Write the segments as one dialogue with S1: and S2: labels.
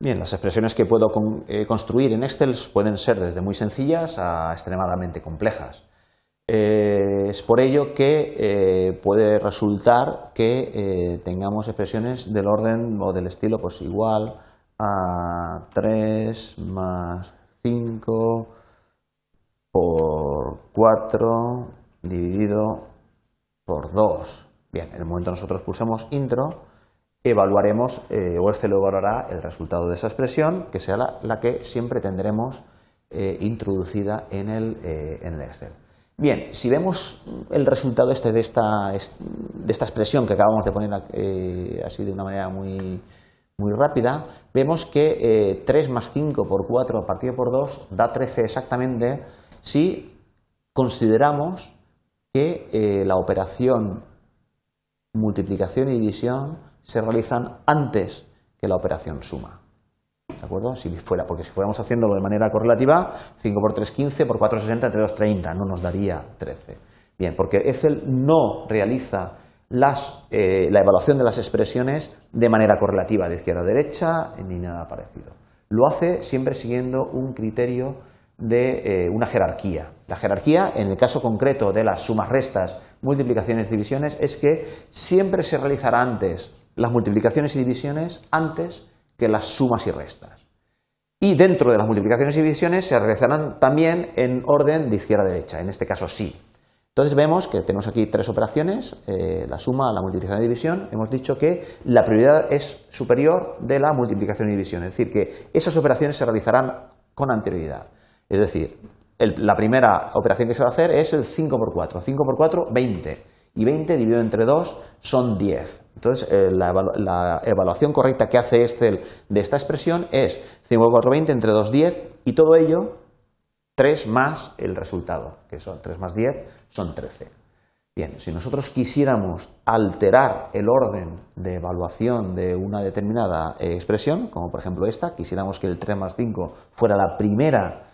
S1: Bien, las expresiones que puedo eh, construir en Excel pueden ser desde muy sencillas a extremadamente complejas. Eh, es por ello que eh, puede resultar que tengamos expresiones del orden o del estilo pues igual a 3 más 5 por 4 dividido por 2. Bien, en el momento nosotros pulsamos intro, evaluaremos eh, o Excel evaluará el resultado de esa expresión, que sea la, que siempre tendremos eh, introducida eh, en el, Excel. Bien, si vemos el resultado este de esta, expresión que acabamos de poner así de una manera muy, muy rápida, vemos que 3 más 5 por 4 partido por 2 da 13 exactamente si consideramos que la operación multiplicación y división se realizan antes que la operación suma. ¿De acuerdo? Si fuera, porque si fuéramos haciéndolo de manera correlativa, 5 por 3, 15, por 4, 60, 3, 2, 30, no nos daría 13. Bien, porque Excel no realiza eh, la evaluación de las expresiones de manera correlativa, de izquierda a derecha, ni nada parecido. Lo hace siempre siguiendo un criterio de eh, una jerarquía. La jerarquía, en el caso concreto de las sumas, restas, multiplicaciones, divisiones, es que siempre se realizará antes las multiplicaciones y divisiones antes que las sumas y restas. Y dentro de las multiplicaciones y divisiones se realizarán también en orden de izquierda a derecha, en este caso sí. Entonces vemos que tenemos aquí tres operaciones, eh, la suma, la multiplicación y división. Hemos dicho que la prioridad es superior de la multiplicación y división, es decir, que esas operaciones se realizarán con anterioridad. Es decir, la primera operación que se va a hacer es el 5 por 4, 5 por 4, 20 y 20 dividido entre 2 son 10. Entonces, eh, la, evaluación correcta que hace Excel de esta expresión es 5420 entre 2, 10 y todo ello 3 más el resultado, que son 3 más 10 son 13. Bien, si nosotros quisiéramos alterar el orden de evaluación de una determinada eh, expresión, como por ejemplo esta, quisiéramos que el 3 más 5 fuera la primera,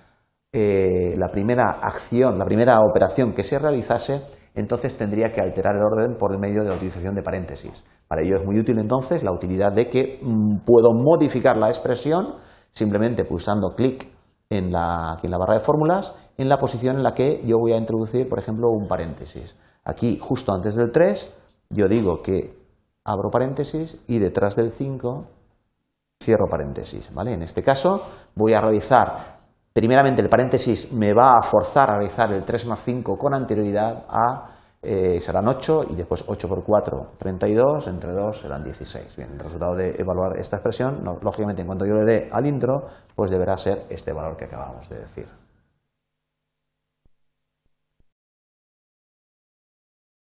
S1: eh, la primera acción, la primera operación que se realizase, entonces tendría que alterar el orden por medio de la utilización de paréntesis. Para ello es muy útil entonces la utilidad de que mm, puedo modificar la expresión simplemente pulsando clic en la, en la barra de fórmulas en la posición en la que yo voy a introducir, por ejemplo, un paréntesis. Aquí, justo antes del 3, yo digo que abro paréntesis y detrás del 5 cierro paréntesis. ¿vale? En este caso voy a realizar Primeramente, el paréntesis me va a forzar a realizar el 3 más 5 con anterioridad a eh, serán 8 y después 8 por 4, 32, entre 2 serán 16. Bien, el resultado de evaluar esta expresión, lógicamente en cuanto yo le dé al intro, pues deberá ser este valor que acabamos de decir.